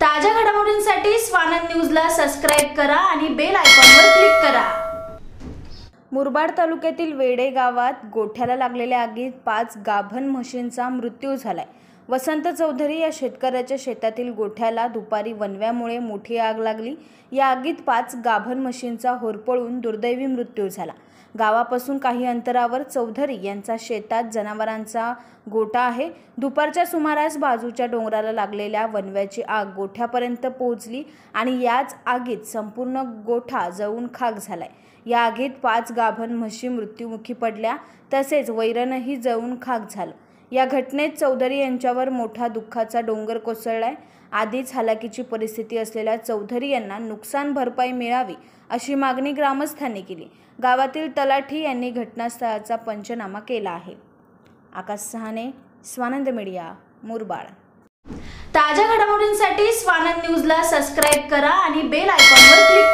ताज्या घडामोडींसाठी न्यूज न्यूजला सबस्क्राईब करा आणि बेल आयकॉनवर क्लिक करा मुरबाड तालुक्यातील वेडे गावात गोठ्याला लागलेल्या आगीत पाच गाभन म्हशींचा मृत्यू झालाय वसंत चौधरी या शेतकऱ्याच्या शेतातील गोठ्याला दुपारी वनव्यामुळे मोठी आग लागली या आगीत पाच गाभण म्हशींचा होरपळून दुर्दैवी मृत्यू झाला गावापासून काही अंतरावर चौधरी यांचा शेतात जनावरांचा गोठा आहे दुपारच्या सुमारास बाजूच्या डोंगराला लागलेल्या वनव्याची आग गोठ्यापर्यंत पोहोचली आणि याच आगीत संपूर्ण गोठा जळून खाक झालाय या आगीत पाच गाभण म्हशी मृत्युमुखी पडल्या तसेच वैरणही जळून खाक झालं या घटनेत चौधरी यांच्यावर मोठा दुःखाचा डोंगर कोसळलाय आधीच हालाकीची परिस्थिती असलेल्या चौधरी यांना नुकसान भरपाई मिळावी अशी मागणी ग्रामस्थांनी केली गावातील तलाठी यांनी घटनास्थळाचा पंचनामा केला आहे आकाश सहाने स्वानंद मीडिया मुरबाड ताज्या घडामोडींसाठी स्वानंद न्यूजला सबस्क्राईब करा आणि बेल आयकॉनवर क्लिक